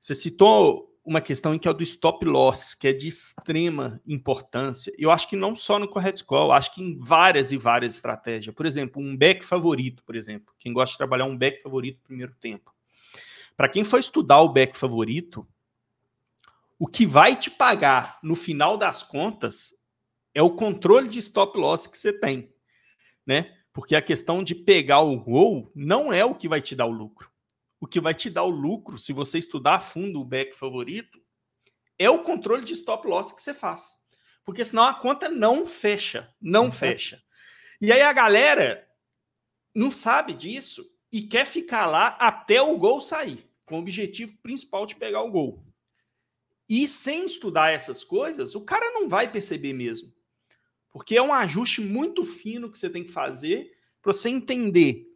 Você citou uma questão que é do stop loss, que é de extrema importância. Eu acho que não só no correct call, acho que em várias e várias estratégias. Por exemplo, um back favorito, por exemplo. Quem gosta de trabalhar um back favorito no primeiro tempo. Para quem for estudar o back favorito, o que vai te pagar no final das contas é o controle de stop loss que você tem, né? Porque a questão de pegar o gol não é o que vai te dar o lucro o que vai te dar o lucro, se você estudar a fundo o back favorito, é o controle de stop loss que você faz. Porque senão a conta não fecha, não uhum. fecha. E aí a galera não sabe disso e quer ficar lá até o gol sair, com o objetivo principal de pegar o gol. E sem estudar essas coisas, o cara não vai perceber mesmo. Porque é um ajuste muito fino que você tem que fazer para você entender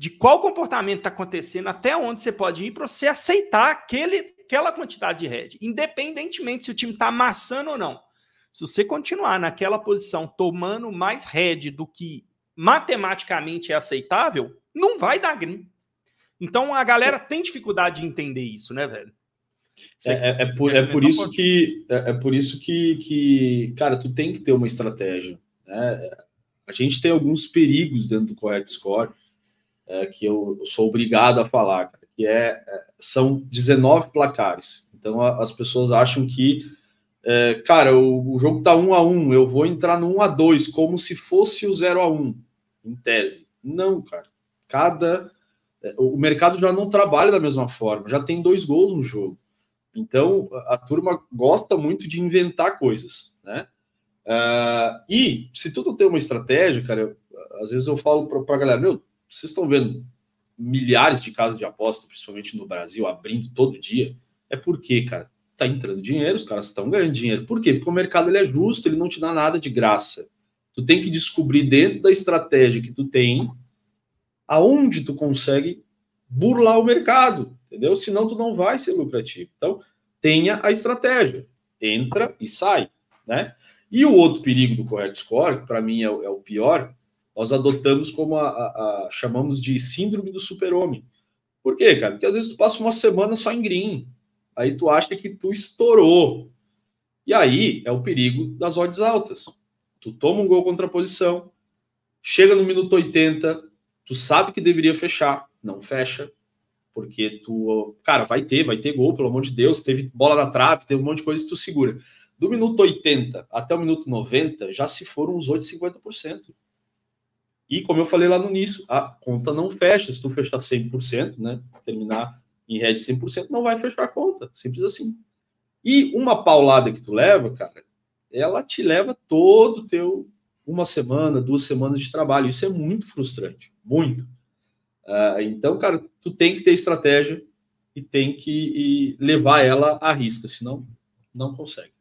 de qual comportamento está acontecendo, até onde você pode ir para você aceitar aquele, aquela quantidade de red, independentemente se o time está amassando ou não. Se você continuar naquela posição tomando mais red do que matematicamente é aceitável, não vai dar green. Então a galera é. tem dificuldade de entender isso, né, velho? Você, é, é, é por, é por isso que é, é, por isso que, que cara tu tem que ter uma estratégia né? a gente tem alguns perigos dentro do correct score é, que eu, sou obrigado a falar, cara, que é, é são 19 placares. Então a, as pessoas acham que, é, cara, o, o, jogo tá 1 a 1 eu vou entrar no 1 a 2 como se fosse o 0 a 1 em tese. Não, cara. Cada. É, o mercado já não trabalha da mesma forma, já tem dois gols no jogo. Então a, a turma gosta muito de inventar coisas, né? Uh, e se tudo tem uma estratégia, cara, eu, às vezes eu falo para a galera, meu, vocês estão vendo milhares de casas de aposta, principalmente no Brasil, abrindo todo dia, é porque, cara, tá entrando dinheiro, os caras estão ganhando dinheiro. Por quê? Porque o mercado ele é justo, ele não te dá nada de graça. Tu tem que descobrir dentro da estratégia que tu tem aonde tu consegue burlar o mercado, entendeu? Senão tu não vai ser lucrativo. Então, tenha a estratégia. Entra e sai, né? E o outro perigo do correct score, que para mim é o, é o pior, nós adotamos como a, a, a chamamos de síndrome do super-homem. Por quê, cara? Porque às vezes tu passa uma semana só em green, aí tu acha que tu estourou. E aí é o perigo das odds altas. Tu toma um gol contra a posição, chega no minuto 80, tu sabe que deveria fechar, não fecha, porque tu, cara, vai ter, vai ter gol, pelo amor de Deus, teve bola na trave, teve um monte de coisa tu segura. Do minuto 80 até o minuto 90, já se foram uns 8,50%. E como eu falei lá no início, a conta não fecha. Se tu fechar 100%, né, terminar em rede 100%, não vai fechar a conta. Simples assim. E uma paulada que tu leva, cara, ela te leva todo o teu uma semana, duas semanas de trabalho. Isso é muito frustrante, muito. Uh, então, cara, tu tem que ter estratégia e tem que levar ela à risca, senão não consegue.